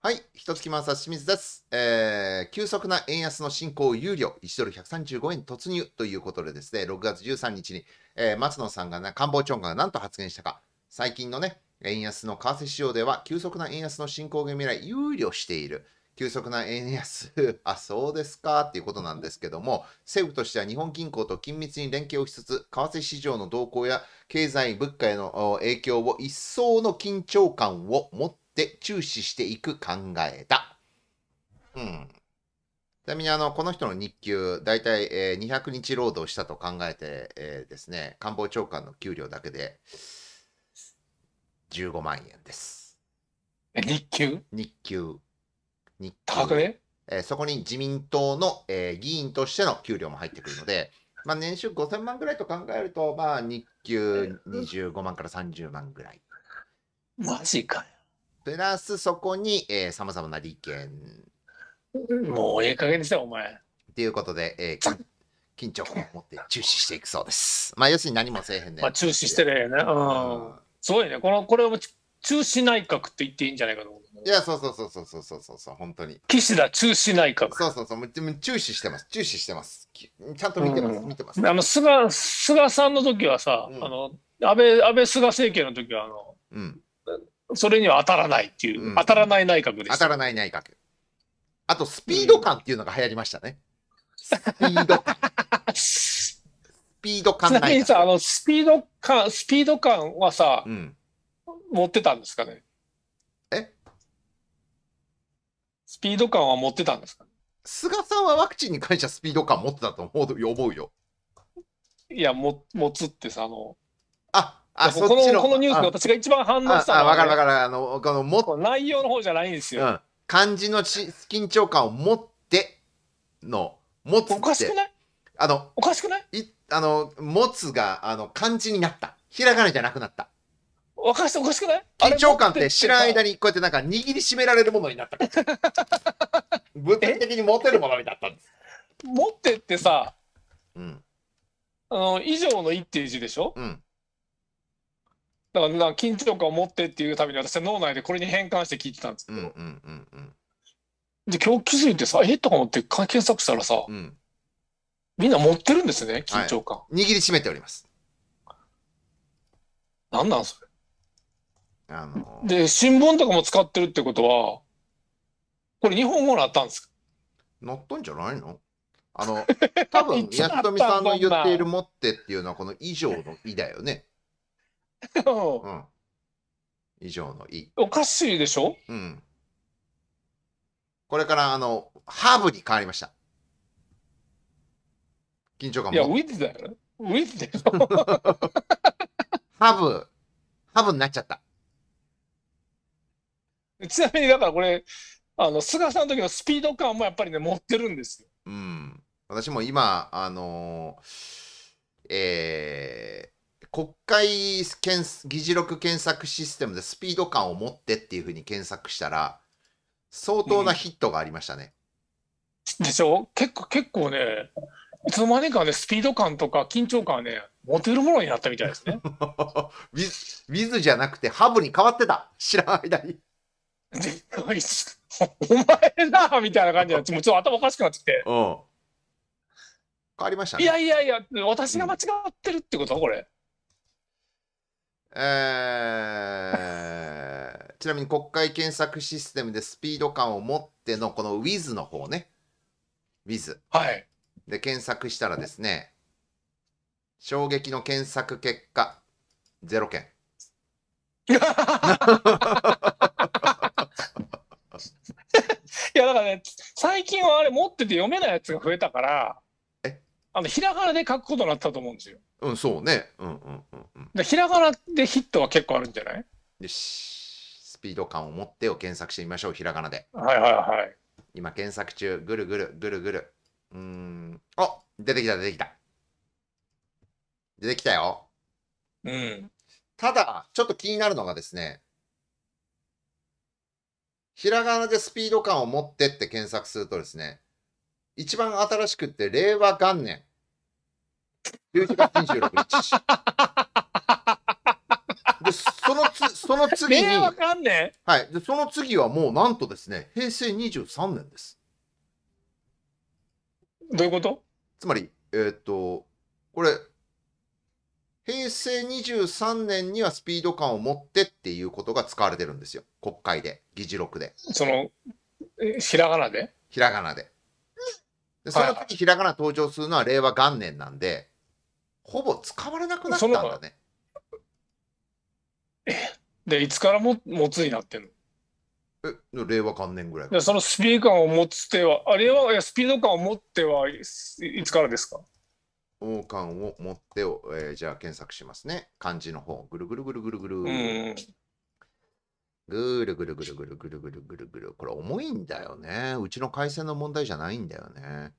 はい、一月間さ清水です、えー、急速な円安の進行憂慮、1ドル135円突入ということでですね、6月13日に、えー、松野さんが、ね、官房長官が何と発言したか、最近のね、円安の為替市場では急速な円安の進行が未来憂慮している。急速な円安、あ、そうですかっていうことなんですけども、政府としては日本銀行と緊密に連携をしつつ、為替市場の動向や経済、物価への影響を一層の緊張感を持ってって注視していく考えだ。うん。ちなみにあの、この人の日給、大体、えー、200日労働したと考えて、えー、ですね、官房長官の給料だけで15万円です。え、日給日給。日給。えー、そこに自民党の、えー、議員としての給料も入ってくるので、まあ、年収5000万ぐらいと考えると、まあ、日給25万から30万ぐらい。マジかよ。プラスそこに、えまざまな利権。もうええ加減にしたお前。ということで、えー、緊張感を持って注視していくそうです。まあ、要するに何もせえへんねまあ、注視してるよね。うん。うん、すごいね。この、これを中止内閣って言っていいんじゃないかと思う。いや、そうそうそうそうそうそうそうそう、本当に。岸田中止内閣。そうそうそう、でも注視してます、注視してます。ちゃんと見てます、うん、見てます。あの菅、菅さんの時はさ、うん、あの、安倍、安倍菅政権の時は、あの、うん、それには当たらないっていう、うん、当たらない内閣です。当たらない内閣。あと、スピード感っていうのが流行りましたね。スピード感。スピード感ちなみにさ、あの、スピード感、スピード感はさ、うん、持ってたんですかねえスピード感は持ってたんですか菅さんはワクチンに関してはスピード感持ってたと思う思うよ。いや、も持つってさ、あの。ああこのこのニュースで私が一番反応したのは、あ分かる分かるあのこのも内容の方じゃないんですよ、うん、漢字のち緊張感を持っての持つおかしくないあのおかしくないいあの持つがあの漢字になったひらがなじゃなくなったおかしおかしくない緊張感って知らん間にこうやってなんか握りしめられるものになった 物体的に持てるものになったんです持ってってさ、うん、あの以上の一定て字でしょ、うんだからな緊張感を持ってっていうために私は脳内でこれに変換して聞いてたんですけど、うんうんうん、で今日気づいてさえっとか思って検索したらさ、うん、みんな持ってるんですね緊張感、はい、握りしめておりますなんなんそれあのー、で新聞とかも使ってるってことはこれ日本語なったんですかなったんじゃないのあの多分 やっとみさんの言っている「持って」っていうのはこの「以上の「い」だよねうん。以上のい。おかしいでしょうん。これから、あの、ハーブに変わりました。緊張感も。いや、ウィズだよ。ウィズでしょハブ、ハブになっちゃった。ちなみに、だからこれ、あの、菅さんの時のスピード感もやっぱりね、持ってるんですよ。うん。私も今、あのー、えー、国会検議事録検索システムでスピード感を持ってっていうふうに検索したら、相当なヒットがありましたね。うん、でしょ結構、結構ね、いつの間にかね、スピード感とか緊張感はね、持てるものになったみたいですね。ウィズ、ウィズじゃなくて、ハブに変わってた。知らない間に。お前だみたいな感じで、もちっと頭おかしくなってきて。うん。変わりました、ね、いやいやいや、私が間違ってるってことこれ。えちなみに国会検索システムでスピード感を持ってのこの Wiz の方ね。Wiz。はい。で検索したらですね、衝撃の検索結果、0件。いや、だからね、最近はあれ持ってて読めないやつが増えたから、あのひらがなで書くことになったと思うんですよ。うん、そうね。うんうんうんうん。でひらがなでヒットは結構あるんじゃないよし。スピード感を持ってを検索してみましょう、ひらがなで。はいはいはい。今検索中、ぐるぐる、ぐるぐる。うん。あ出てきた、出てきた。出てきたよ。うん。ただ、ちょっと気になるのがですね、ひらがなでスピード感を持ってって検索するとですね、一番新しくって令和元年、11月26日。で、そのつ、その次に、わかんねはい。で、その次はもうなんとですね、平成23年です。どういうことつまり、えー、っと、これ、平成23年にはスピード感を持ってっていうことが使われてるんですよ。国会で、議事録で。その、ひらがなでひらがなで。で、その時、ひらがな登場するのは令和元年なんで、ほぼ使われなくなったんだね。で、いつからも持つになってんのえ、令和元年ぐらいかでそのスピード感を持つ手は、あれは、いやスピード感を持ってはいつからですか王冠を持ってを、えーじゃあ検索しますね。漢字の方。ぐるぐるぐるぐるぐる。ぐるぐるぐるぐるぐるぐるぐるぐる。これ重いんだよね。うちの回線の問題じゃないんだよね。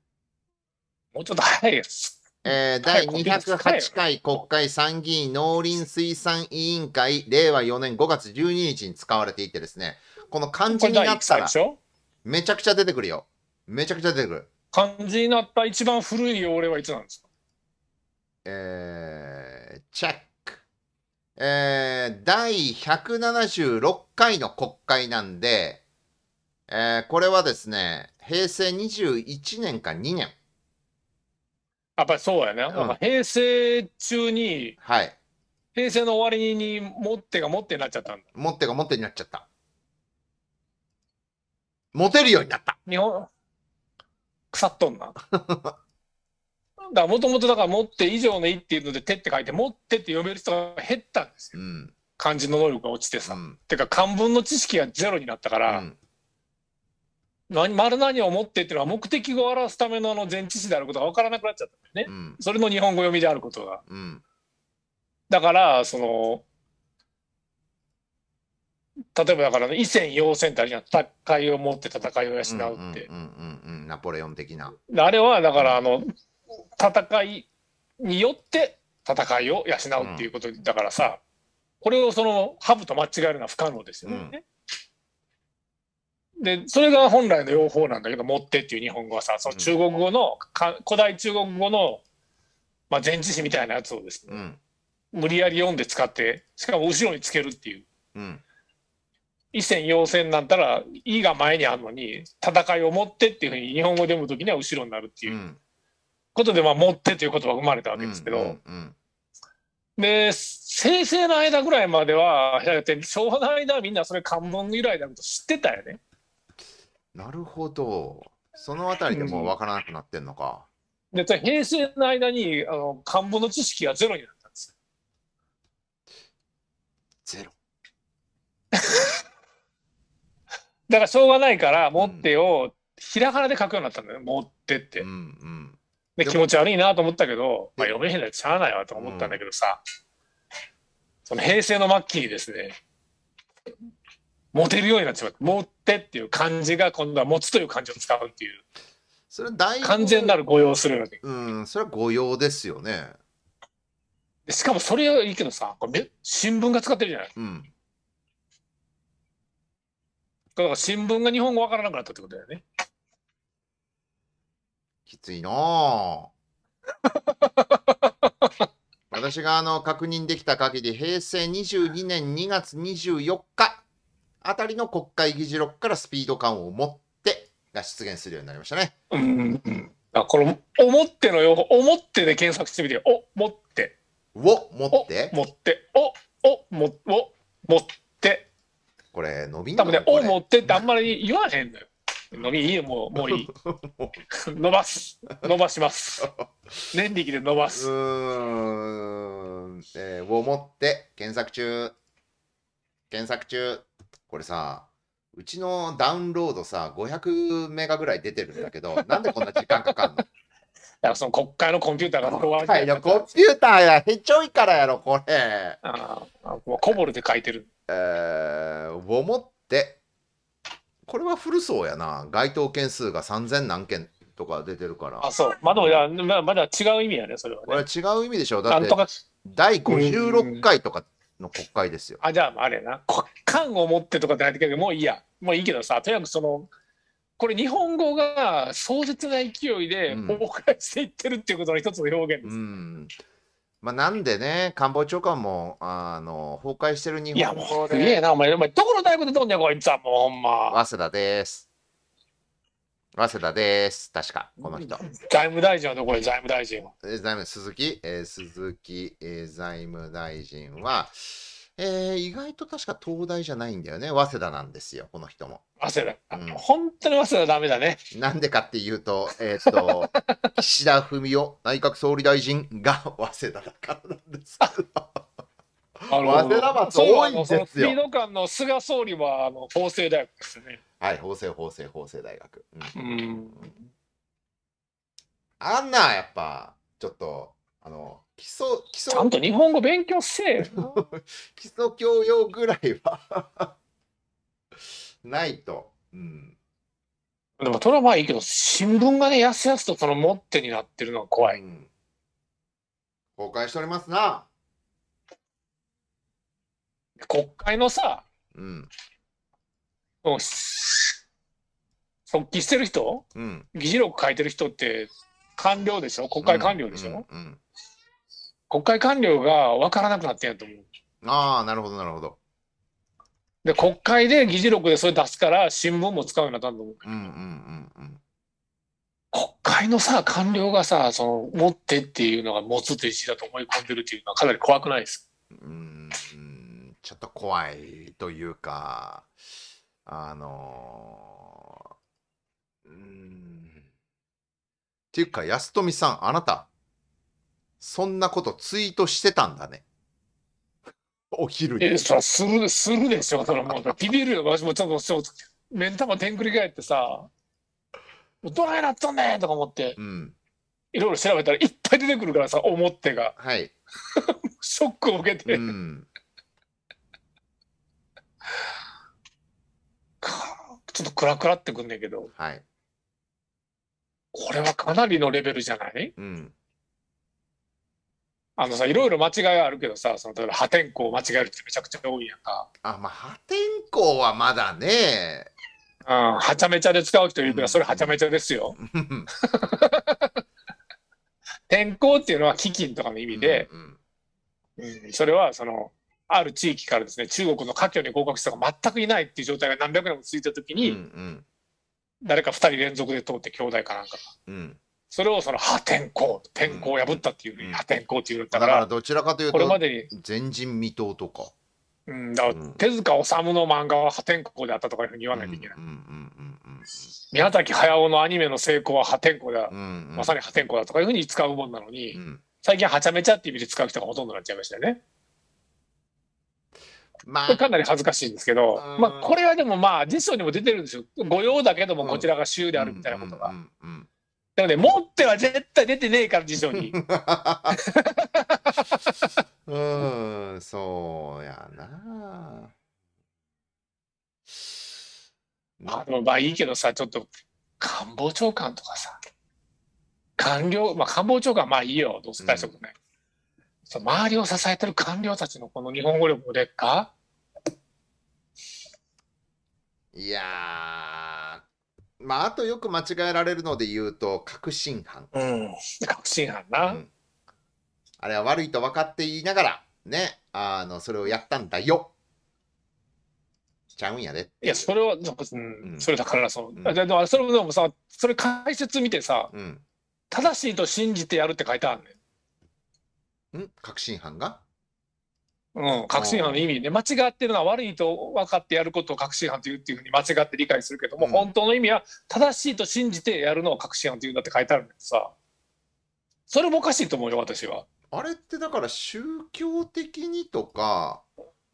もうちょっと早いです。えー、第208回国会参議院農林水産委員会令和4年5月12日に使われていてですねこの漢字になったらめちゃくちゃ出てくるよめちゃくちゃ出てくる漢字になった一番古い用例はいつなんですかえー、チェックえー、第176回の国会なんで、えー、これはですね平成21年か2年やっぱりそうやね、うん、平成中に、はい、平成の終わりに持ってが持ってになっちゃったんだ持ってが持ってになっちゃった持てるようになった日本腐っとんな だもともとだから持って以上のいっていうので手って書いて持ってって読める人が減ったんですよ、うん、漢字の能力が落ちてさ、うん、てか漢文の知識がゼロになったから、うん何丸何を持ってっていうのは目的を表すためのあの前置詞であることが分からなくなっちゃったんだよね、うん、それの日本語読みであることが。うん、だからその例えばだから一戦要戦ってあるじゃん戦いを持って戦いを養うって。ナポレオン的な。あれはだからあの戦いによって戦いを養うっていうことだからさ、これをそのハブと間違えるのは不可能ですよね。でそれが本来の用法なんだけど「持って」っていう日本語はさその中国語の、古代中国語の、まあ、前置詞みたいなやつをですね、うん無理やり読んで使ってしかも後ろにつけるっていう、うん、一線要線なんたら「い」が前にあるのに戦いを持ってっていうふうに日本語で読む時には後ろになるっていうことで「まあ、持って」という言葉が生まれたわけですけど、うんで生成の間ぐらいまでは昭和の間はみんなそれ漢文由来だと知ってたよね。なるほど。そのあたりでもう分からなくなってんのか。で、平成の間に、あの、漢文の知識がゼロになったんです。ゼロ。だからしょうがないから、持ってを、ひらがなで書くようになったんだよ、持ってって。うんうん、で、気持ち悪いなと思ったけど、まあ、読めへんのしゃあないわと思ったんだけどさ、うん、その平成の末期にですね、持てるようになってしまう。持ってっていう漢字が今度は持つという漢字を使うっていう。それ大完全なる誤用するよね。うん、それは誤用ですよね。しかもそれはいいけどさ、これ新聞が使ってるじゃない。うん。だから新聞が日本語わからなくなったってことだよね。きついな 私があの確認できた限り、平成22年2月24日、あたりの国会議事録からスピード感を持ってが出現するようになりましたね。うん、うん、あこの「思っての用よ思ってで検索してみてお持ってを持って持っておおもお持ってこれ伸びんの多分ねお持ってってあんまり言わへんのよ。伸びいいよもう もういい伸ばす伸ばします 年力で伸ばすうんえー、を持って検索中検索中これさ、うちのダウンロードさ、500メガぐらい出てるんだけど、なんでこんな時間かかんのだからその国会のコンピューターが壊れコンピューターや、へちょいからやろ、これ。ああ、コボルで書いてる。えー、思って、これは古そうやな。該当件数が3000何件とか出てるから。あ、そう。まだ、まだ違う意味やね、それは、ね。これは違う意味でしょ。だって、第56回とかの国会ですよ。あじゃああれな国間を持ってとかってないけどもういいやもういいけどさとにかくそのこれ日本語が壮絶な勢いで崩壊していってるっていうことの一つの表現です。うんうんまあ、なんでね、官房長官も、あの、崩壊してる日本語で。いや、もう、すげえな、お前、お前、どこの大学でとんねん、こいつは、もう、ほんま。早稲田です。早稲田です。確か、この人。財務大臣はどこで財務大臣は。財務、鈴木、えー、鈴木、えー、財務大臣は、えー、意外と確か東大じゃないんだよね。早稲田なんですよ、この人も。早稲田。うん、本当に早稲田ダメだね。なんでかっていうと、えー、っと、岸田文雄内閣総理大臣が早稲田だからなんです。あの早稲田松多いんですよ。スピード感の菅総理はあの法政大学ですね。はい、法政、法政、法政大学。うん。うんあんな、やっぱ、ちょっと、あの、基礎、基礎。ちゃんと日本語勉強せえ 基礎教養ぐらいは ないと。うん。でも、それはまあいいけど、新聞がね、やすやすとその持ってになってるのは怖い。うん、公開しておりますな。国会のさ、うん。即帰してる人、うん、議事録書いてる人って官僚でしょ国会官僚でしょ、うんうん、国会官僚が分からなくなってんやと思う。ああ、なるほど、なるほど。で、国会で議事録でそれ出すから、新聞も使うようになったんだと思う。うんうんうんうん、国会のさ、官僚がさ、その、持ってっていうのが持つという思だと思い込んでるっていうのはかなり怖くないです。うんちょっと怖いというか、あのー、うん。っていうか、安富さん、あなた、そんなことツイートしてたんだね。お昼に。え、そらする、するでしょ。そのもう、ビビるよ。わしもちょっと、目ん玉てんくり返ってさ、どないなっとんねんとか思って、うん、いろいろ調べたらいっぱい出てくるからさ、思ってが。はい。ショックを受けて、うん。ちょっとクラクラってくんねんけど、はい。これはかなりのレベルじゃないうん。あのさ、いろいろ間違いあるけどさ、その例えば破天荒間違えるってめちゃくちゃ多いやんか。あ、まあ、破天荒はまだね。うん、はちゃめちゃで使う人いるけど、それはちゃめちゃですよ。天候っていうのは基金とかの意味で、うんうんうんそれはその、ある地域からですね中国の華僑に合格した人が全くいないっていう状態が何百年も続いた時に、うんうん、誰か2人連続で通って兄弟かなんかが、うん、それをその破天荒天荒を破ったっていうふうに、うん、破天荒っていうんだからどちらかというとこれまでに前人未到とか。うん、だから手塚治虫の漫画は破天荒であったとかいうふうに言わないといけない。宮崎駿のアニメの成功は破天荒だ、うんうん、まさに破天荒だとかいうふうに使うもんなのに、うん、最近はちゃめちゃっていう意味で使う人がほとんどなっちゃいましたよね。まあ、かなり恥ずかしいんですけど、うん、まあ、これはでもまあ辞書にも出てるんですよ御用だけどもこちらが州であるみたいなことが。なので持っては絶対出てねえから辞書に。うんそうやな。まあでもまあいいけどさちょっと官房長官とかさ官僚まあ官房長官まあいいよどうせ大したことない。その周りを支えてる官僚たちのこの日本語力の劣化いやまあ、あとよく間違えられるので言うと、確信犯。うん、確信犯な、うん、あれは悪いと分かって言いながら、ね、あの、それをやったんだよ。ちゃうんやでい。いや、それは、うん、それだからその、うん、でもそれもでもさ、それ解説見てさ、うん、正しいと信じてやるって書いてあるねん確信犯がうん、確信犯の意味で間違ってるのは悪いと分かってやることを確信犯というっていうふうに間違って理解するけども、うん本当の意味は正しいと信じてやるのを確信犯というんだって書いてあるんだけどさそれもおかしいと思うよ私は。あれってだから宗教的にとか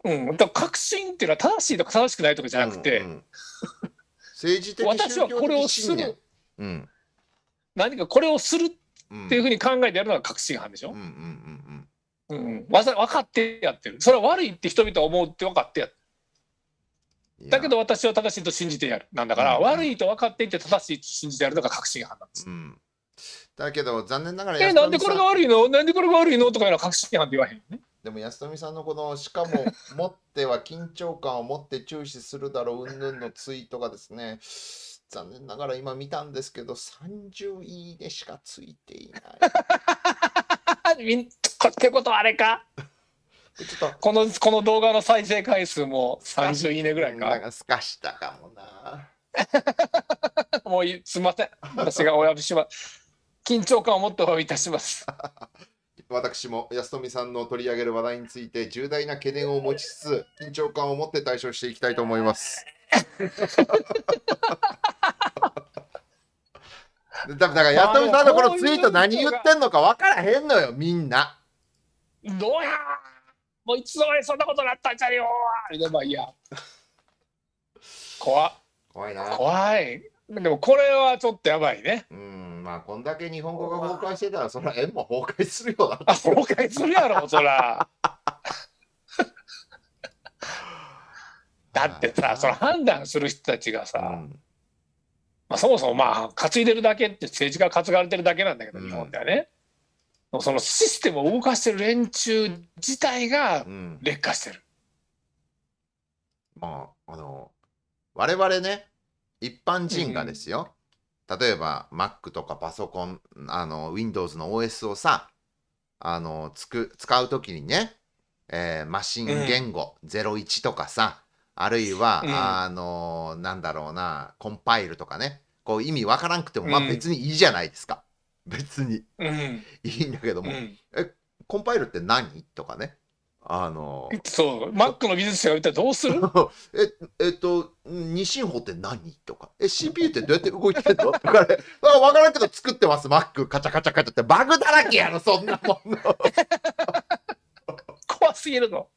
うん、だから確信っていうのは正しいとか正しくないとかじゃなくて、うんうん政治的私はこれをするうん何かこれをするっっていうふうに考えてやるのが確信犯でしょ。うんうんうんうん。うん、わざ分かってやってる。それは悪いって人々は思うって分かってやってる。だけど私は正しいと信じてやる。なんだから、うん、悪いと分かっていて正しいと信じてやるのが確信犯なんです。うんだけど残念ながらえなんでこれが悪いのなんでこれが悪いのとかいうのは確信犯って言わへんねでも安富さんのこのしかも 持っては緊張感を持って注視するだろううんぬんのツイートがですね残念ながら今見たんですけど、30いいねしかついていない。ってことあれかちょっとこのこの動画の再生回数も30いいねぐらいか。なんかすかしたかもな。もうすみません。私がお呼びします。緊張感を持ってお呼びいたします。私も安富さんの取り上げる話題について重大な懸念を持ちつつ緊張感を持って対処していきたいと思います。だから、やとみさんのこのツイート何言ってんのか分からへんのよ、みんな。どうやもういつの間にそんなことなったんじゃねえよでもいや。怖怖いな。怖い。でもこれはちょっとやばいね。うん、まあこんだけ日本語が崩壊してたら、そら縁も崩壊するよな。崩壊するやろ、そら。だってさその判断する人たちがさ、うんまあ、そもそもまあ担いでるだけって政治家が担がれてるだけなんだけど、日本ではね、うん、そのシステムを動かしてる連中自体が劣化してる、うん、まああの我々ね一般人がですよ、うん、例えば Mac とかパソコンあの Windows の OS をさあのつく使う時にね、えー、マシン言語01とかさ、あるいは、うん、あのなんだろうなコンパイルとかねこう意味わからんくても、まあ別にいいじゃないですか、うん、別に、うん、いいんだけども、うん、えコンパイルって何とかねあのそうマックの技術者がったらどうする ええっと二進法って何とかえ CPU ってどうやって動いてるのとかね分 からんけど作ってますマックカチャカチャカチャってバグだらけやろそんなもん 怖すぎるの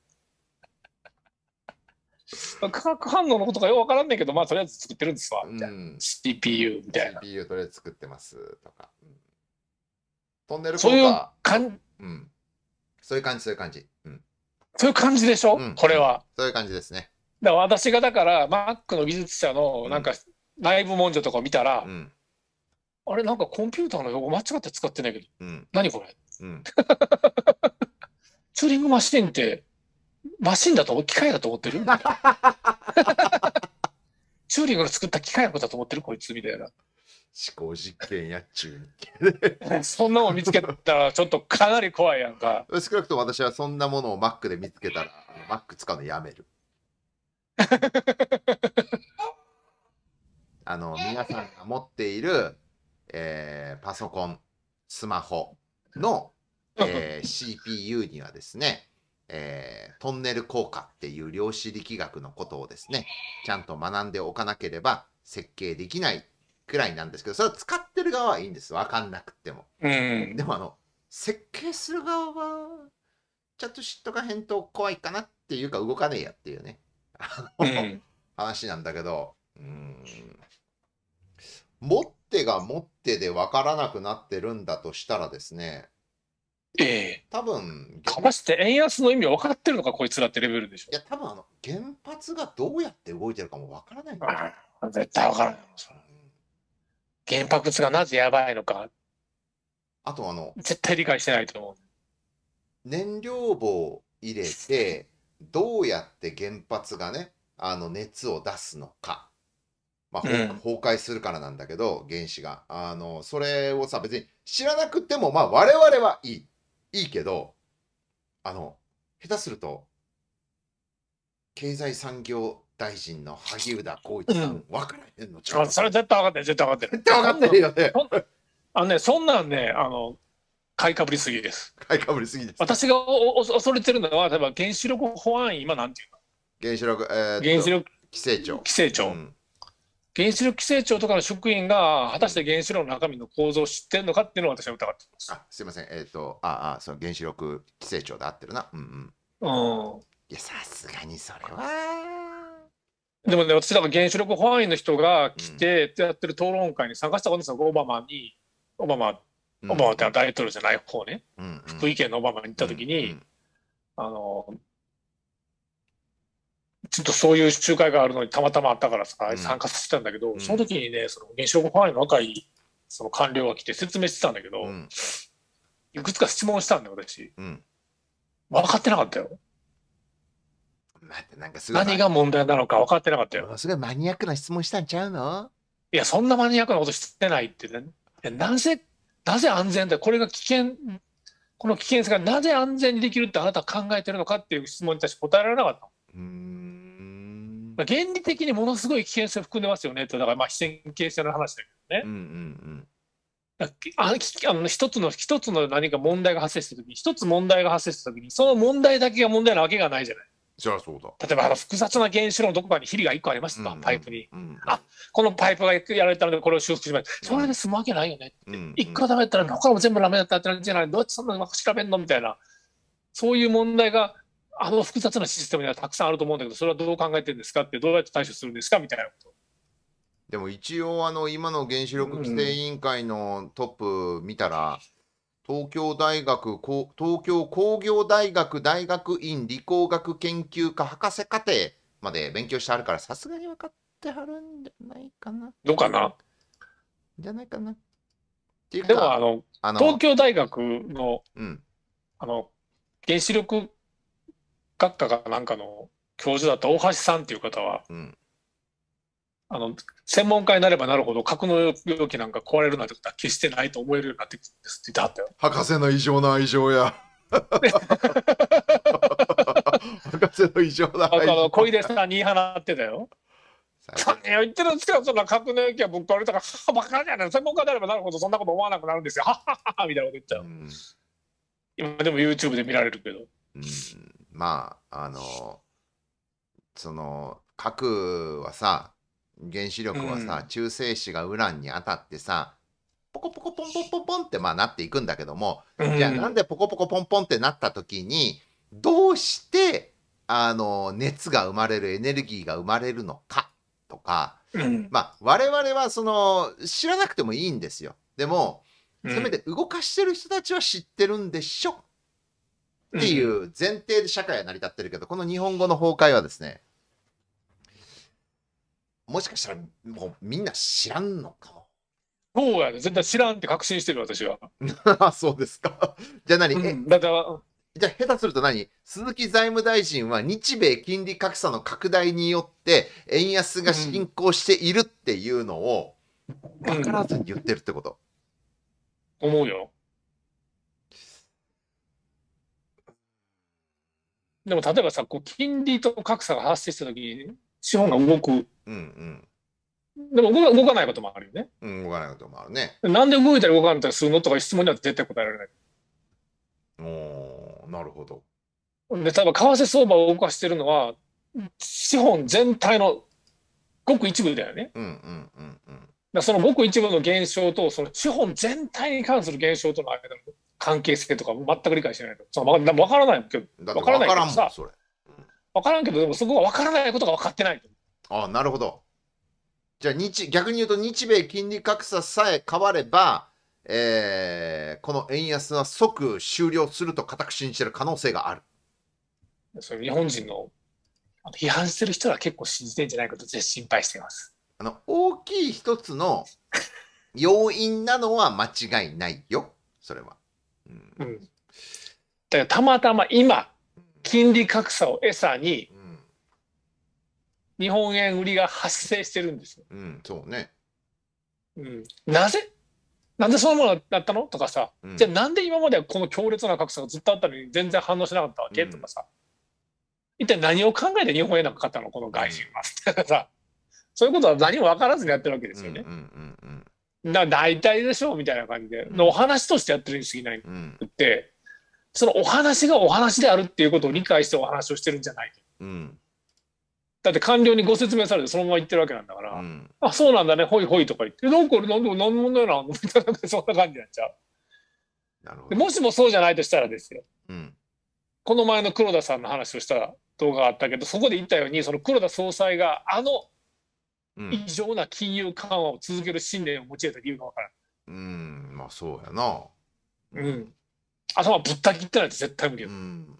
化学反応のことかよく分からんねんけど、まあ、とりあえず作ってるんですわ、うん、CPU みたいな。CPU とりあえず作ってますとか。トンネル効果そういう感じ、うん。そういう感じ、そういう感じ。うん、そういう感じでしょ、うん、これは、そういう感じですね。だから私がだから、Mac の技術者のなんか内部文書とか見たら、あれ、なんかコンピューターの用語間違って使ってないけど、何これ、チュ ーリングマシンってマシンだと、機械だと思ってる チューリングの作った機械のことだと思ってるこいつみたいな。思考実験やっちゅう そんなもん見つけたらちょっとかなり怖いやんか。少なくとも私はそんなものを Mac で見つけたら Mac 使うのやめる。あの皆さんが持っている、えー、パソコン、スマホの、えー、CPU にはですね、えー、トンネル効果っていう量子力学のことをですね、ちゃんと学んでおかなければ設計できないくらいなんですけど、それは使ってる側はいいんです。わかんなくても。うん、でもあの、設計する側は、ちゃんと嫉妬が返答怖いかなっていうか動かねえやっていうね、うん、話なんだけど、うん、持ってが持ってでわからなくなってるんだとしたらですね、ええ多分かまして円安の意味分かってるのかこいつらってレベルでしょいや多分あの原発がどうやって動いてるかもわからないんだあ絶対分からない原発がなぜやばいのかあとあの絶対理解してないと思う燃料棒入れてどうやって原発がねあの熱を出すのか、まあ崩壊するからなんだけど原子があのそれをさ別に知らなくてもまあ我々はいいいいけど、あの、下手すると、経済産業大臣の萩生田光一さん、うん、分からへんのちゃうそれ絶対分かってる、絶対分かってる。絶対分かってるよね。あのね、そんなんね、あの、買いかぶりすぎです。買いかぶりすぎです。私がおお恐れてるのは、例えば原子力保安院、今なんていうの原子力、えー、原子力規制庁。規制庁。うん原子力規制庁とかの職員が果たして原子炉の中身の構造を知ってるのかっていうのを私は疑ってます。あすみません、えっ、ー、と、ああ、その原子力規制庁で合ってるな。うんうん。うん、いや、さすがにそれは。でもね、私、だか原子力保安員の人が来て、ってやってる討論会に参加したことですよ、オバマに、オバマ、オバマって大統領じゃない方ね、うんうん、福井県のオバマに行った時に、うんうん、あのちょっとそういう集会があるのにたまたまあったからさ、参加してたんだけど、うん、その時にね、その原子力ファンの若いその官僚が来て説明してたんだけど、うん、いくつか質問したんだよ、私。分かってなかったよ。なんかすごい何が問題なのか分かってなかったよ。すごいマニアックな質問したんちゃうのいや、そんなマニアックなことしてないって、ね、なぜ、なぜ安全で、これが危険、この危険性がなぜ安全にできるってあなたは考えてるのかっていう質問に対して答えられなかった。うん原理的にものすごい危険性含んでますよねとだからまあ非線形性の話だけどね。うんうんうん、あのあの一つの一つの何か問題が発生した時に一つ問題が発生した時にその問題だけが問題なわけがないじゃない。じゃあそうだ例えばあの複雑な原子炉のどこかにヒリが1個ありました、うんうん、パイプに、うんうん、あこのパイプがやられたのでこれを修復しましたそれで済むわけないよねっうん1、個ダメだったら他も全部ダメだったってなんじゃないどうやってそんなにまの調べんのみたいなそういう問題があの複雑なシステムにはたくさんあると思うんだけど、それはどう考えてるんですかって、どうやって対処するんですかみたいなこと。でも一応、あの今の原子力規制委員会のトップ見たら、う東京大学東京工業大学大学院理工学研究科博士課程まで勉強してあるから、さすがに分かってはるんじゃないかな。どうかなじゃないかな。っていうかでもあの東京大学のうん、あの原子力学科かなんかの教授だった大橋さんっていう方は、うん、あの専門家になればなるほど格納容器なんか壊れるなんてことは決してないと思えるようになってきてですって言ってはったよ。博士の異常な愛情や。博士の異常な愛情。あの小出さんに言い放ってたよ。何言ってるんですかそんな格納容器はぶっ壊れたから、ばかじゃない専門家であればなるほどそんなこと思わなくなるんですよ。ははははみたいなこと言ったよ。うん、今でも YouTube で見られるけど。うんまああのその核はさ原子力はさ、うん、中性子がウランに当たってさポコポコポンポンポンポンってまあなっていくんだけども、うん、じゃあなんでポコポコポンポンってなった時にどうしてあの熱が生まれるエネルギーが生まれるのかとか、うん、まあ我々はその知らなくてもいいんですよ。でもせめて動かしてる人たちは知ってるんでしょ、っていう前提で社会は成り立ってるけど、この日本語の崩壊はですね、もしかしたらもうみんな知らんのかも。そうやね、絶対知らんって確信してる私は。そうですか。じゃあ何、うん、だからじゃあ下手すると何鈴木財務大臣は日米金利格差の拡大によって円安が進行しているっていうのを分からずに言ってるってこと、うん、思うよ。でも例えばさ、こう金利と格差が発生したときに、資本が動く。うんうん、でも動か動かないこともあるよね。うん、動かないこともあるね。なんで動いたり動かないたりするのとか質問には絶対答えられない。おなるほど。で、例えば為替相場を動かしてるのは、資本全体のごく一部だよね。うんうんうんうん、そのごく一部の現象と、その資本全体に関する現象との間の関係性とか全く理解してないと。その分からないけど、分からないけどさ、分からんけど、でもそこは分からないことが分かってない。ああ、なるほど。じゃあ日、逆に言うと日米金利格差さえ変われば、えー、この円安は即終了すると固く信じてる可能性がある。それ日本人の批判してる人は結構信じてんじゃないかと心配してます。あの大きい一つの要因なのは間違いないよ、それは。うん。だからたまたま今、金利格差を餌に、日本円売りが発生してるんですよ。うん、そうね。うん、なぜなんでそのものだったのとかさ、うん、じゃあなんで今まではこの強烈な格差がずっとあったのに全然反応しなかったわけ、うん、とかさ一体何を考えて日本円なんか買ったのこの外人は、うん、さそういうことは何も分からずにやってるわけですよね。うんうんうんうんな大体でしょうみたいな感じで、うん、お話としてやってるにすぎないって、うん、そのお話がお話であるっていうことを理解してお話をしてるんじゃないと、うん、だって官僚にご説明されてそのまま言ってるわけなんだから、うん、あそうなんだねほいほいとか言ってなんか俺何でも何問題なみたいなそんな感じになっちゃうなるほどもしもそうじゃないとしたらですよ、うん、この前の黒田さんの話をした動画があったけどそこで言ったようにその黒田総裁があの異常な金融緩和を続ける信念を持ち得た理由がわからん。うん、まあそうやな。うん。頭ぶった切ってないと絶対無理よ。うん、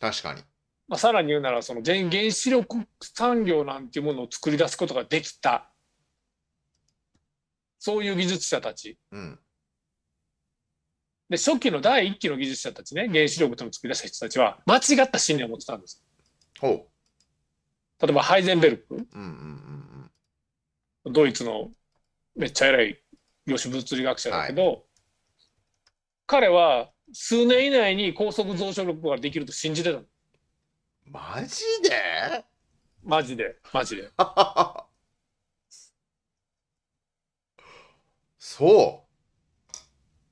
確かに。まあ、さらに言うならその原原子力産業なんていうものを作り出すことができたそういう技術者たち、うん、で初期の第一期の技術者たちね原子力との作り出した人たちは間違った信念を持ってたんですほう。例えばハイゼンベルク、ドイツのめっちゃ偉い量子物理学者だけど、はい、彼は数年以内に高速増殖力ができると信じてたマジでマジでマジで そ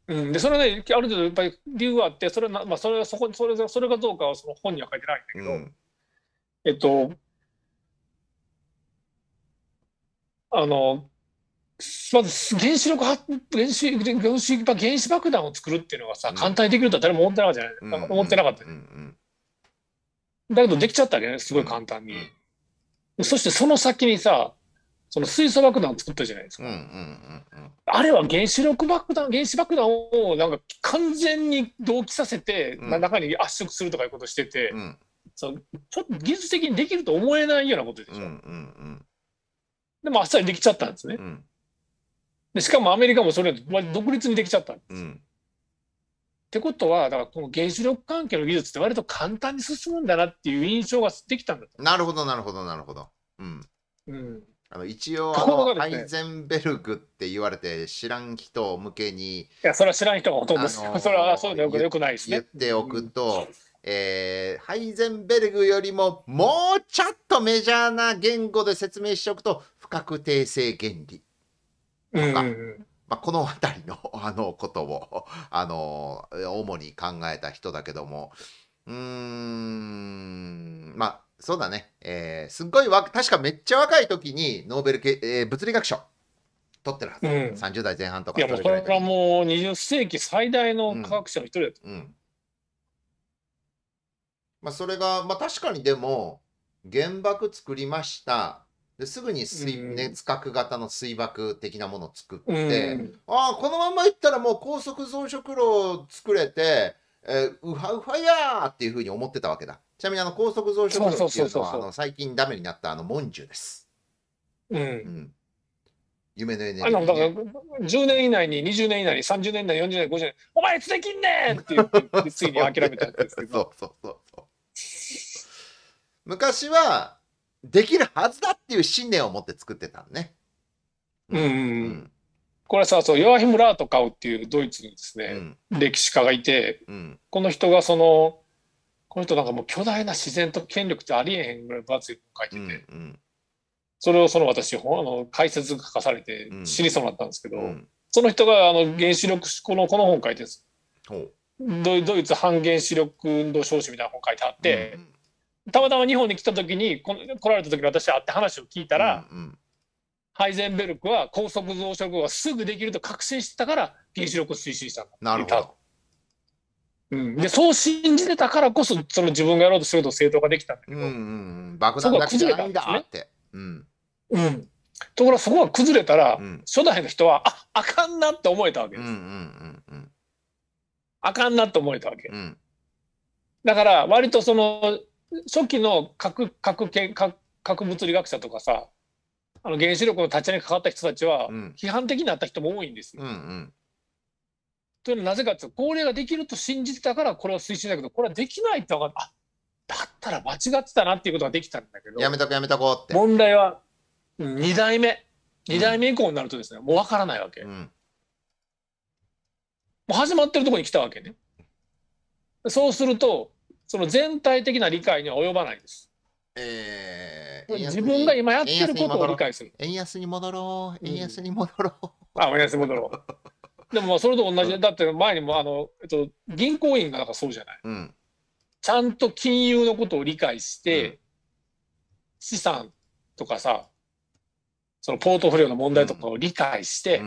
ううんでそれねある程度やっぱり理由があってそれまあ、それそこそれそれがどうかはその本には書いてないんだけど、うん、えっとあのまず原子力発原子原子原子爆弾を作るっていうのはさ簡単にできるとは誰も思ってなかったじゃない、うん思ってなかった、ね、うんうん、だけどできちゃったわけねすごい簡単に、うんうん、そしてその先にさその水素爆弾を作ったじゃないですか、うんうんうんうん、あれは原子力爆弾原子爆弾をなんか完全に同期させて、うん、中に圧縮するとかいうことしてて、うん、そのちょっと技術的にできると思えないようなことでしょ、うんうんうんでもあっさりできちゃったんですね。うんでしかもアメリカもそれ独立にできちゃったんです。うん、ってことはだからこの原子力関係の技術って割と簡単に進むんだなっていう印象ができたんだなるほどなるほどなるほど。うん。うん、あの一応あの、アイゼンベルグって言われて知らん人向けにいやそれは知らん人がほとんどです、それはそうでよくないですね。言っておくと、うんえー、ハイゼンベルグよりももうちょっとメジャーな言語で説明しておくと不確定性原理とか、うんまあ、この辺りのあのことをあの主に考えた人だけどもうーんまあそうだね、えー、すっごいわ確かめっちゃ若い時にノーベルえー、物理学賞取ってるはず、うん、30代前半とかいやもうこれからもう20世紀最大の科学者の一人だと、うん、うんまあ、それが、まあ、確かにでも原爆作りましたですぐに水、うん、熱核型の水爆的なものを作って、うん、ああこのままいったらもう高速増殖炉作れて、えー、ウハウハやーっていうふうに思ってたわけだちなみにあの高速増殖炉っていうのは最近ダメになったあのモンジュです、うん、うん、夢のエネルギー、ね、あのだから10年以内に20年以内に30年以内40年50年お前いつできんねんって言ってついに諦めたんですけど そうそうそう昔はできるはずだっていう信念を持って作ってたのね。うん、うん、これさそうヨアヒム・ラートカウっていうドイツにですね、うん、歴史家がいて、うん、この人がそのこの人なんかもう巨大な自然と権力ってありえへんぐらい分厚い本書いてて、うんうん、それをその私あの解説書かされて死にそうになったんですけど、その人があの原子力このこの本書いてるんですドイツ反原子力運動少子みたいな本書いてあって、たまたま日本に来た時にこ来られた時に私会って話を聞いたら、うんうん、ハイゼンベルクは高速増殖がすぐできると確信してたから原子力推進したなるほど、うん、でそう信じてたからこそその自分がやろうとすると正当化できたんだけど、うんうん、爆弾だけじゃないんだって。うん、うんところがそこが崩れたら、うん、初代の人はああかんなって思えたわけです。うんうんうんうん、あかんなって思えたわけ、うん、だから割とその初期の核核核核物理学者とかさあの原子力の立ち上げに関わった人たちは批判的になった人も多いんですよ。うんうん、というのはなぜかというと高齢ができると信じてたからこれを推進だけどこれはできないって分かっあだったら間違ってたなっていうことができたんだけどやめとこやめとこって問題は2代目2代目以降になるとですね、うん、もう分からないわけ、うん、もう始まってるとこに来たわけねそうするとその全体的な理解には及ばないです。えー、自分が今やってることを理解する。円安に戻ろう、円安に戻ろう。うん、あ、円安に戻ろう。でもそれと同じだって前にもあの、えっと、銀行員がなんかそうじゃない、うん、ちゃんと金融のことを理解して、うん、資産とかさ、そのポートフォリオの問題とかを理解して、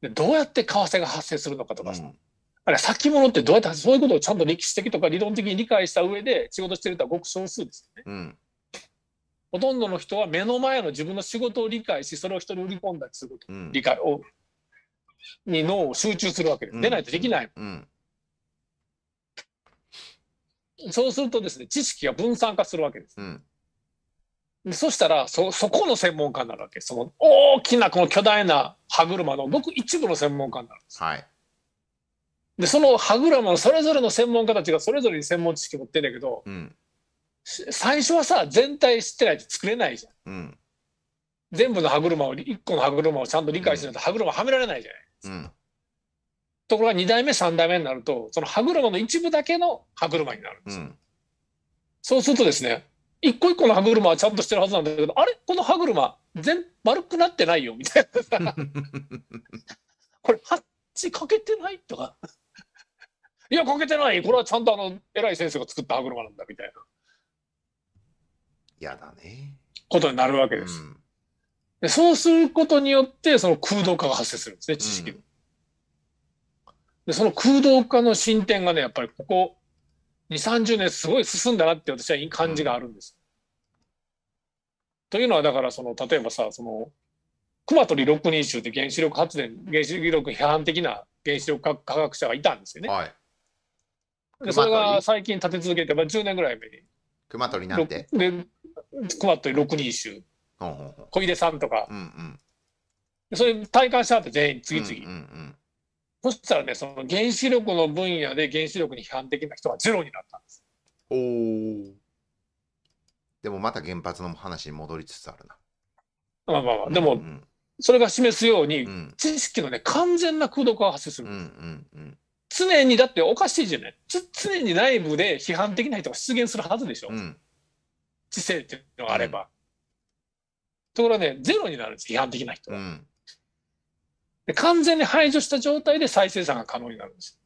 でどうやって為替が発生するのかとかさ、あれ、先物ってどうやって、そういうことをちゃんと歴史的とか理論的に理解した上で仕事してるとはごく少数ですよね。うん、ほとんどの人は目の前の自分の仕事を理解し、それを人に売り込んだりすること、うん、理解を、に脳を集中するわけです。でないとできない。そうするとですね、知識が分散化するわけです。そしたらそ、そこの専門家になるわけその大きなこの巨大な歯車のごく一部の専門家になるんです。はいでその歯車のそれぞれの専門家たちがそれぞれに専門知識持ってんだけど、うん、最初はさ全体知ってないと作れないじゃん、うん、全部の歯車を1個の歯車をちゃんと理解しないと歯車はめられないじゃないうん、ところが2代目3代目になるとその歯車の一部だけの歯車になるんですそうするとですね一個一個の歯車はちゃんとしてるはずなんだけどあれこの歯車全丸くなってないよみたいな これハッチかけてないとかいや、かけてない。これはちゃんとあの、偉い先生が作った歯車なんだ、みたいな。嫌だね。ことになるわけです。うん、でそうすることによって、その空洞化が発生するんですね、知識の。うん、で、その空洞化の進展がね、やっぱりここ、2、30年すごい進んだなって私はいい感じがあるんです。うん、というのは、だから、その、例えばさ、その、熊取六人衆って原子力発電、原子力批判的な原子力科学者がいたんですよね。はいでそれが最近立て続けて、まあ、10年ぐらい目に。熊取なんて。で、熊取六人衆。小出さんとか。うんうん、それ体感したって全員次々。うんうんうんそしたらね、その原子力の分野で原子力に批判的な人はゼロになったんです。おお。でもまた原発の話に戻りつつあるな。まあまあまあ、でも、うんそれが示すように、うん、知識のね、完全な空洞化を発生する。うんうんうん、常にだっておかしいじゃない常に内部で批判的な人が出現するはずでしょ、うん、知性っていうのがあれば、うん、ところがね、ゼロになるんです批判的な人は、うん、で完全に排除した状態で再生産が可能になるんです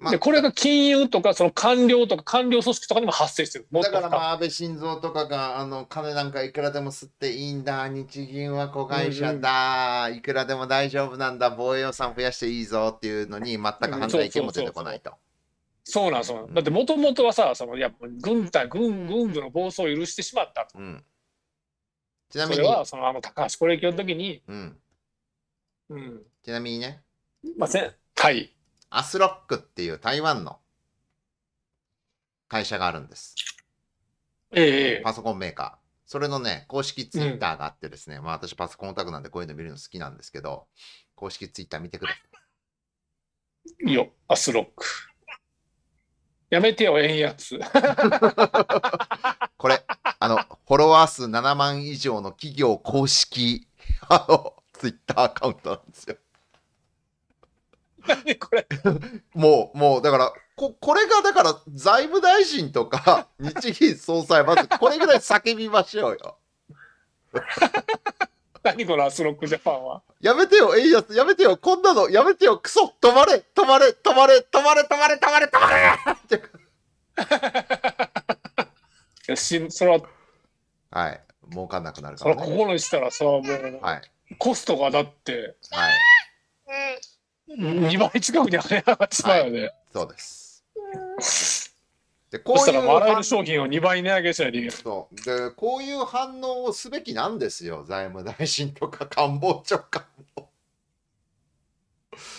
まあ、でこれが金融とかその官僚とか官僚組織とかにも発生してるだからまあ安倍晋三とかがあの金なんかいくらでも吸っていいんだ日銀は子会社だ、うんうん、いくらでも大丈夫なんだ防衛予算増やしていいぞっていうのに全く反対意見も出てこないと。そうなんそうなん、だってもともとはさそのいや軍隊軍軍部の暴走を許してしまったと、うん、ちなみにそれはそのあの高橋是清の時に、うんうん、ちなみにね、まあ、せはいアスロックっていう台湾の会社があるんです。ええ、パソコンメーカー。それのね、公式ツイッターがあってですね、うん、まあ私パソコンオタクなんでこういうの見るの好きなんですけど、公式ツイッター見てください。いいよ、アスロック。やめてよ、円安。これ、あの、フォロワー数7万以上の企業公式、あの、ツイッターアカウントなんですよ。何これ もう、もう、だから、ここれがだから財務大臣とか 日銀総裁まずこれぐらい叫びましょうよ 何このアスロックジャパンはやめてよええやつ、やめてよこんなのやめてよクソ止まれ止まれ止まれ止まれ止まれ止まれ止まれしそれははい儲かんなくなるから、ね、それここにしたらさもう、はい、コストがだってはい、うん2倍近くに跳ね上がってしまうよね、はい、そうですでこういうそしたらあらる商品を2倍値上げしないといそうでこういう反応をすべきなんですよ財務大臣とか官房長官も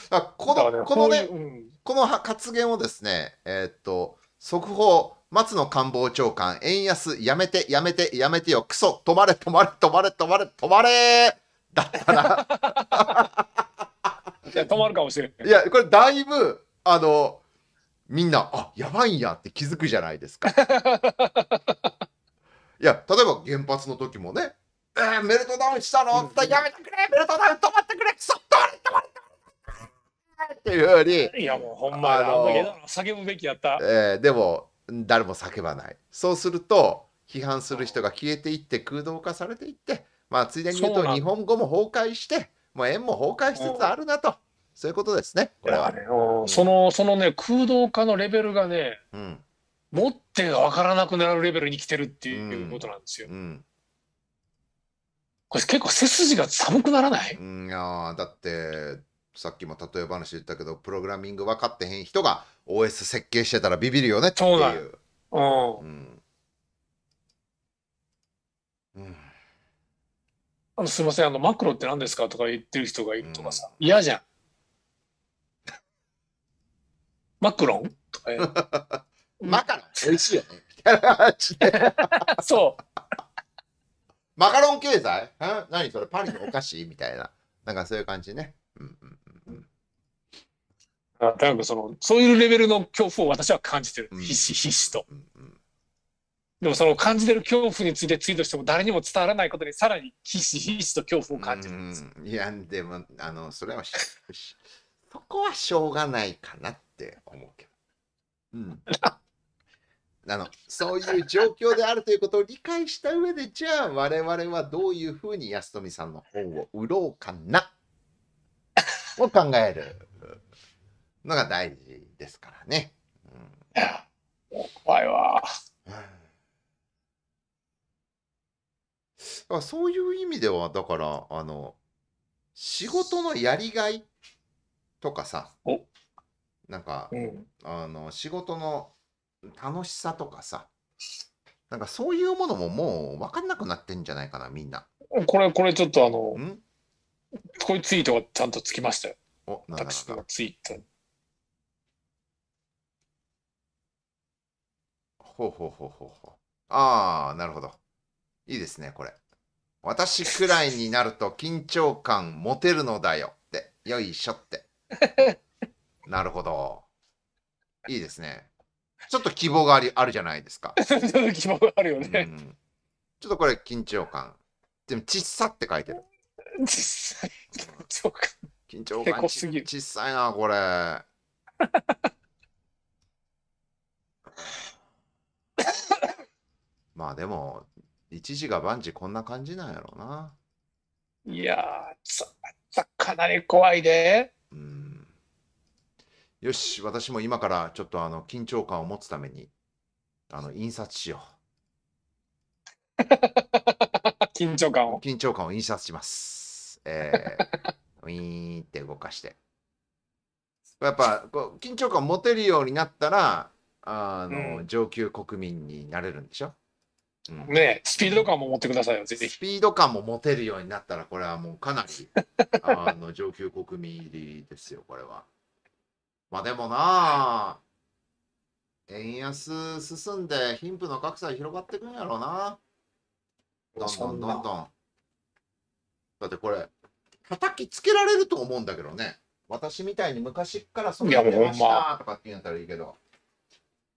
だこの、ね、このね、うん、この発言をですね、えー、っと、速報、松野官房長官、円安、やめて、やめて、やめてよ、クソ、止まれ、止まれ、止まれ、止まれ、止まれだったな。いや、止まるかもしれない。いや、これだいぶ、あの、みんな、あ、やばいんやって気づくじゃないですか。いや、例えば原発の時もね、えー、メルトダウンしたの、うん、やめてくれ、メルトダウン止まってくれ、くそ、止れ、止まれ、っていうふうに。いやもうほんまあの叫ぶべきやった。えー、でも誰も叫ばない。そうすると批判する人が消えていって空洞化されていって、まあついでに言うと日本語も崩壊してもう円も崩壊しつつあるなと、そういうことですね、これは。そのそのね、空洞化のレベルがね、うん、持ってが分からなくなるレベルに来てるっていうことなんですよ。うん、これ結構背筋が寒くならないいやだってさっきも例え話言ったけどプログラミング分かってへん人が OS 設計してたらビビるよねっていう。そうだうん、うんあのすいません、あのマクロって何ですかとか言ってる人がいるとかさ、嫌、じゃん。マクロンとか、マカロン美味しいよね。そう。マカロン経済何それパリのお菓子みたいな。なんかそういう感じね。うんうんうん。なんかその、そういうレベルの恐怖を私は感じてる。ひしひしと。うんでもその感じてる恐怖についてツイートしても誰にも伝わらないことにさらにひしひしと恐怖を感じるんです。いやでもあのそれはそこはしょうがないかなって思うけど。うん あのそういう状況であるということを理解した上でじゃあ我々はどういうふうに安富さんの本を売ろうかなを考えるのが大事ですからね。うん、怖いわ。だからそういう意味では、だから、あの、仕事のやりがいとかさ、なんか、うん、あの、仕事の楽しさとかさ、なんかそういうものももう分かんなくなってんじゃないかな、みんな。これ、これちょっとあの、こういうツイートがちゃんとつきましたよ。お、なんだ私のツイート。ほうほうほうほうほう。ああ、なるほど。いいですね、これ。私くらいになると緊張感持てるのだよって。よいしょって。なるほど。いいですね。ちょっと希望がありあるじゃないですか。ちょっと希望があるよね、うん、ちょっとこれ緊張感。でも、ちっさって書いてる。ち っさい。緊張感。緊張感ち。ちっさいな、これ。まあでも、一時が万事こんな感じなんやろうな。いやかなり怖いで。うんよし、私も今からちょっとあの緊張感を持つために、あの印刷しよう。緊張感を緊張感を印刷します。えー、ウィーンって動かして。やっぱこう緊張感を持てるようになったら、あの、うん、上級国民になれるんでしょねスピード感も持ってくださいよ、ぜひ。スピード感も持てるようになったら、これはもうかなり あの上級国民入りですよ、これは。まあでもな円安進んで貧富の格差広がってくんやろうな。どんどんどんどん。だってこれ、叩きつけられると思うんだけどね。私みたいに昔からそうやってましたとかって言うんだったらいいけど。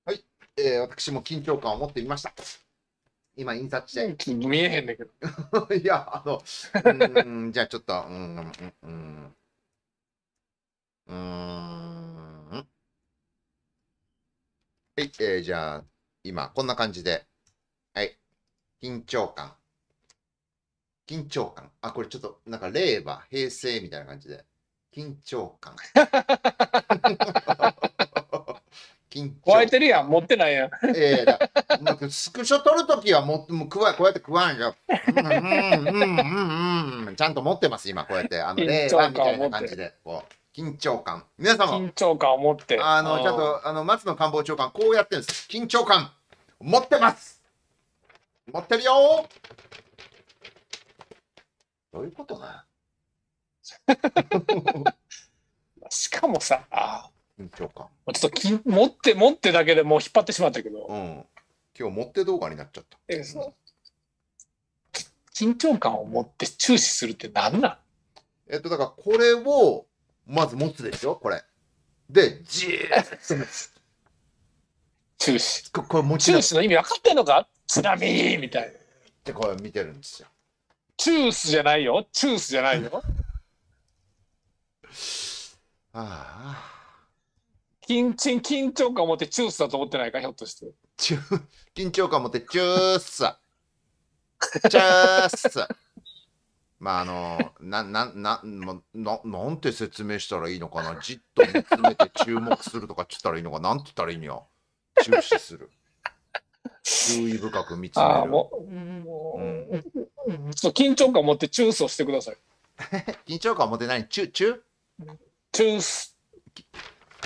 はい、えー、私も緊張感を持ってみました。今印刷して。見えへんねんけど。いや、あの、うん、じゃあちょっと、うん、うん、うん。はい、えー、じゃあ、今、こんな感じで。はい。緊張感。緊張感。あ、これちょっと、なんか、令和、平成みたいな感じで。緊張感。緊張。加えてるやん、持ってないやん。ええー、なんかスクショ取るときはももうくわ、こうやって食わんよ。うんうんうんうんうん。ちゃんと持ってます、今、こうやって。あの、令和みたいな感じで。こう緊張感。皆様。緊張感を持って。あの、ちょっと、あの、松野官房長官、こうやってるんです。緊張感。持ってます持ってるよどういうことな しかもさ、緊張感。ちょっとき持って、持ってだけでもう引っ張ってしまったけど。うん。今日持って動画になっちゃった。え、そ緊張感を持って注視するって何なんえっと、だからこれを、まず持つでしょこれ。で、じーっ注視。ここれ持ち注視の意味分かってんのか津波みたいな。ってこれ見てるんですよ。チュースじゃないよ。チュースじゃないよ。ああ。緊張緊張感を持ってチュースだと思ってないかひょっとしてチュ緊張感を持ってチュース チュースまああのななななななんて説明したらいいのかなじっと見つめて注目するとかって言ったらいいのかなんて言ったらいいのよ注視する注意深く見つめるもう、うん、緊張感を持ってチュースをしてください 緊張感を持ってないチュチュチュース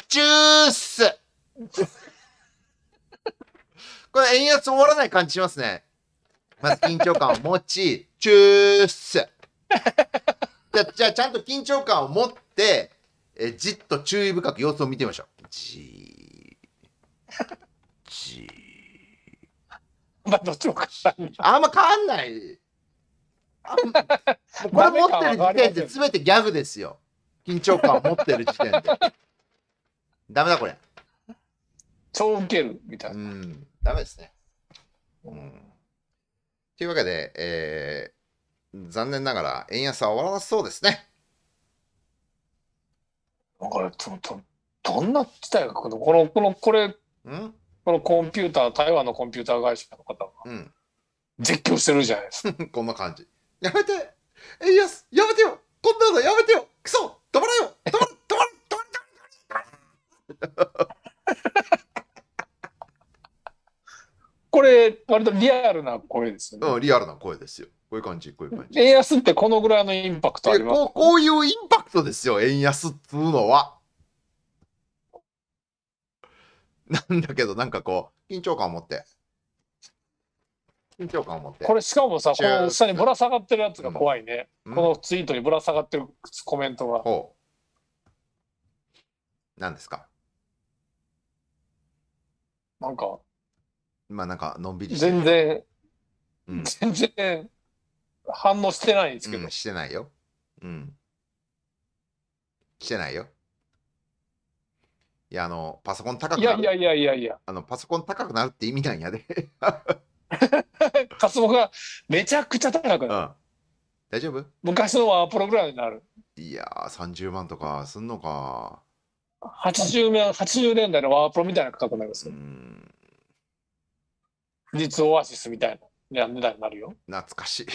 ジュースこれ、円安終わらない感じしますね。まず緊張感を持ち、チュース。じゃ、じゃあちゃんと緊張感を持って、えじっと注意深く様子を見てみましょう。じー。じー。まあ、どっちもあんま変わんない。これ持ってる時点で全てギャグですよ。緊張感を持ってる時点で。ダメだこれ。超ウケるみたいな。うん、ダメですね。うん。というわけで、えー、残念ながら円安は終わらなそうですね。だからどどどんな事態が来るのこのこのこれんこのコンピューター台湾のコンピューター会社の方が、うん、絶叫してるじゃないですか こんな感じやめて円安やめてよこんなのやめてよクソ止まらよ止まれ これ、割とリアルな声ですよね。うん、リアルな声ですよ。こういう感じ、こういう感じ。円安ってこのぐらいのインパクトあります、こうこういうインパクトですよ、円安っつうのは。なんだけど、なんかこう、緊張感を持って。緊張感を持って。これ、しかもさ、この下にぶら下がってるやつが怖いね。うん、このツイートにぶら下がってるコメントが。ほう。何ですかなんか、まあなんか、のんびりしてる全、然、うん全然、反応してないんですけど、うん、してないよ。うん。してないよ。いや、あの、パソコン高くいなやるいやいやいやいや、あの、パソコン高くなるって意味なんやで。活 目がめちゃくちゃ高くなる。ん。大丈夫昔のはプログラムになる。いやー、30万とかすんのか。80年、80年代のワープロみたいな価格になりますよ。実オアシスみたいな値段になるよ。懐かしい。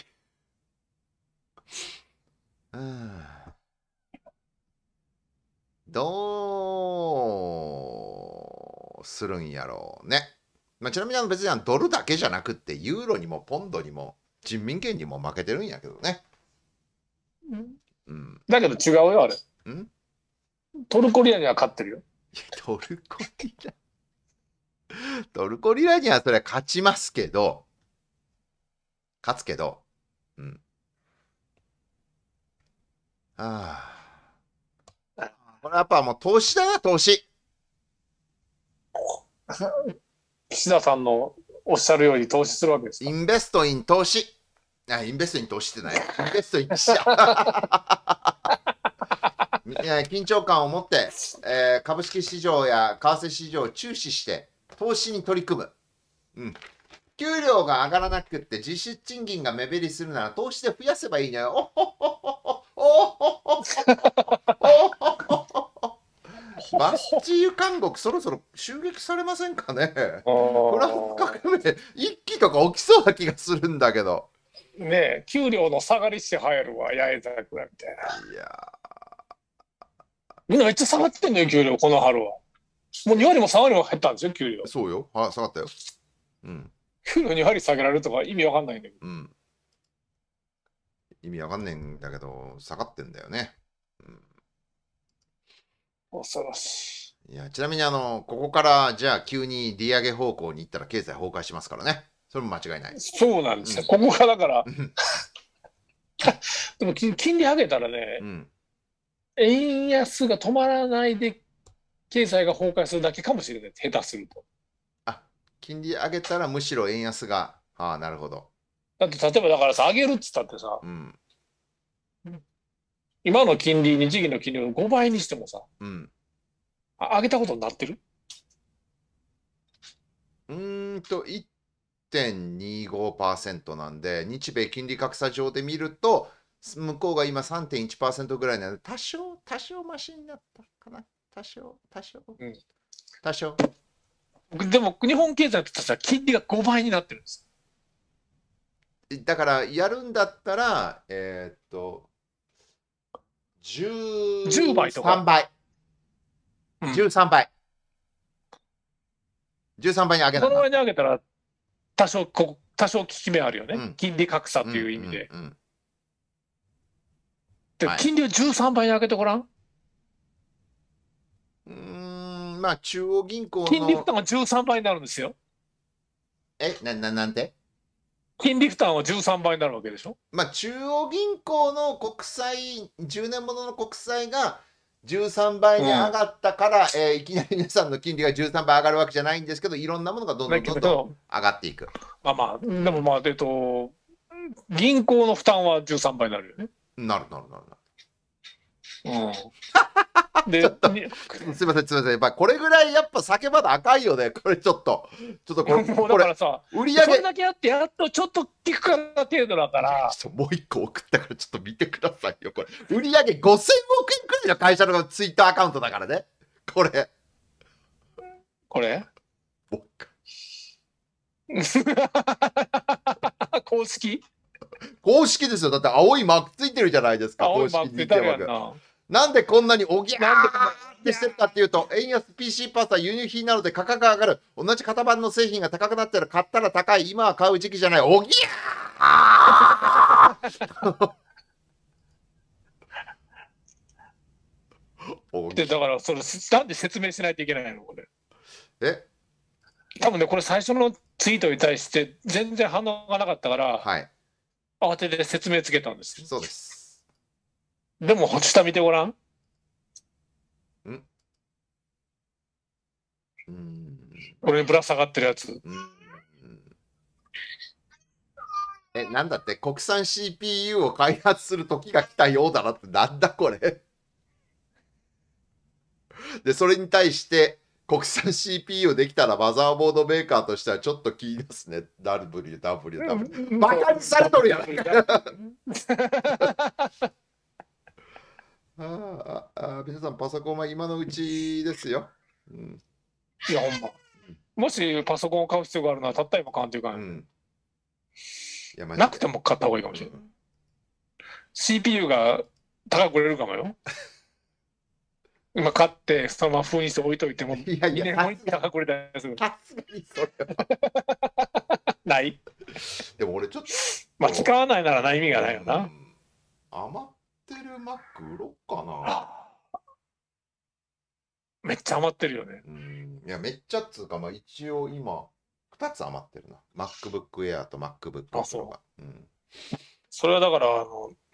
うん。どうするんやろうね。まあ、ちなみに別にドルだけじゃなくってユーロにもポンドにも人民元にも負けてるんやけどね。うん、だけど違うよあれ。うんトルコリラには勝ってるよ。トルコリラ。トルコリラにはそれは勝ちますけど、勝つけど、うん。ああ。これやっぱもう投資だな、投資。岸田さんのおっしゃるように投資するわけですインベストイン投資。あ、インベストイン投資ってない。インベストイン記者。緊張感を持って、えー、株式市場や為替市場を注視して投資に取り組む、うん、給料が上がらなくって実質賃金が目減りするなら投資で増やせばいいのよ。マほほほおほほほチー監獄そろそろ襲撃されませんかねフランス革命一気とか起きそうな気がするんだけどねえ給料の下がりして入るわ八重桜みたいないやみんなめっちゃ下がってんのよ、給料、この春は。もう2割も3割も減ったんですよ、給料。そうよ。あ、下がったよ。うん。給料2割下げられるとか意味わかんないんだけど。うん。意味わかんないんだけど、下がってんだよね。うん。恐ろしい。いや、ちなみにあの、ここからじゃあ急に利上げ方向に行ったら経済崩壊しますからね。それも間違いない。そうなんですよ。うん、ここがだから。でも金利上げたらね、うん、円安が止まらないで経済が崩壊するだけかもしれない、下手すると。あ金利上げたらむしろ円安が、ああ、なるほど。だって例えばだからさ、上げるっつったってさ、うん、今の金利、日銀の金利を5倍にしてもさ、うん、上げたことになってるうんと、1.25%なんで、日米金利格差上で見ると、向こうが今3.1%ぐらいなので、多少、多少マシになったかな。多少、多少。うん、多少。でも、日本経済ってら、金利が5倍になってるんです。だから、やるんだったら、えー、っと、10, 倍とか。3倍。13倍。13倍に上げたそのぐらいに上げたら、多少、こ多少効き目あるよね、うん、金利格差という意味で。うんうんうんはい、金利を13倍に上げてごらん。うん、まあ中央銀行の。金利負担が13倍になるんですよ。え、な、な、なんて金利負担は13倍になるわけでしょまあ中央銀行の国債、10年ものの国債が13倍に上がったから、うん、えー、いきなり皆さんの金利が13倍上がるわけじゃないんですけど、いろんなものがどんどんどんどん上がっていく。まあまあ、でもまあ、えっと、銀行の負担は13倍になるよね。なるなるなるなる。うん。ちょっと、すいません、すいません。やっぱこれぐらいやっぱ酒まだ赤いよね。これちょっと、ちょっとこれ、もうだからさ、売り上げ。それだけあって、やっとちょっと効くかな程度だから。ちょっともう一個送ったからちょっと見てくださいよ、これ。売り上げ5000億円くらいの会社のツイッターアカウントだからね。これ。これ 公式公式ですよ。だって青いマークついてるじゃないですか。公式にな。なんでこんなにおぎゃーってしてるかっていうと、円安 PC パースは輸入品なので価格が上がる。同じ型番の製品が高くなったら買ったら高い。今は買う時期じゃない。おぎゃーでだからそれなんで説明しないといけないのこれえ多分ねこれ最初のツイートに対して全然反応がなかったから、はい、慌てて説明つけたんです。そうです。でも、下見てごらん。んうん。俺にぶら下がってるやつ。うんえ、なんだって国産 CPU を開発する時が来たようだなってなんだこれ で、それに対して、国産 CPU できたらマザーボードメーカーとしてはちょっと気にですね。WW、w ュ。バカにされとるやん。ああ皆さん、パソコンは今のうちですよ。うん、いや、ほんま。もしパソコンを買う必要があるのはたった今買うっというか、うん、いやなくても買った方がいいかもしれない。うん、CPU が高く売れるかもよ。今買って、そのまま封印して置いといても、いやいや2年後にいれたやすさすがにそれは。ない。でも俺ちょっと。まあ、使わないならない意味がないよな。余ってる Mac 売ろっかな。めっちゃ余ってるよね。うん。いや、めっちゃっつうか、まあ一応今、2つ余ってるな。MacBook Air と MacBook Pro が。そ,、うん、それはだから、あの、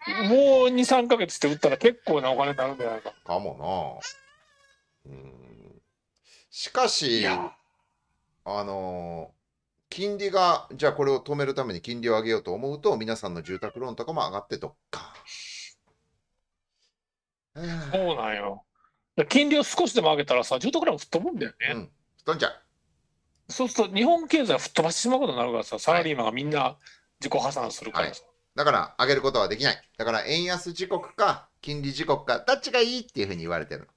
もう2、3か月って売ったら結構なお金になるんじゃないか。かもな。うん。しかし、あのー、金利が、じゃあこれを止めるために金利を上げようと思うと、皆さんの住宅ローンとかも上がってどっか。そうなんよ。金利を少しでも上げたらさ、住宅ローン吹っ飛ぶんだよね。うん、吹っ飛んじゃう。そうすると日本経済吹っ飛ばしてしまうことになるからさ、サラリーマンがみんな自己破産するからさ。はいだから上げることはできない。だから円安時刻か金利時刻か、どっちがいいっていうふうに言われてる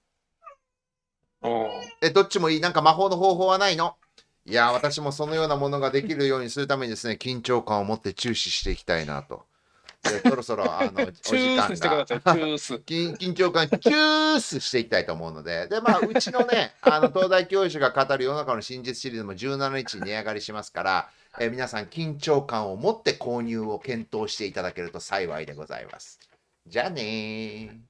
の。え、どっちもいいなんか魔法の方法はないのいや、私もそのようなものができるようにするためにですね、緊張感を持って注視していきたいなと。でそろそろあの お時間が 緊張感チュースしていきたいと思うのででまあうちのねあの東大教授が語る世の中の真実シリーズも17日に値上がりしますからえー、皆さん緊張感を持って購入を検討していただけると幸いでございます。じゃあね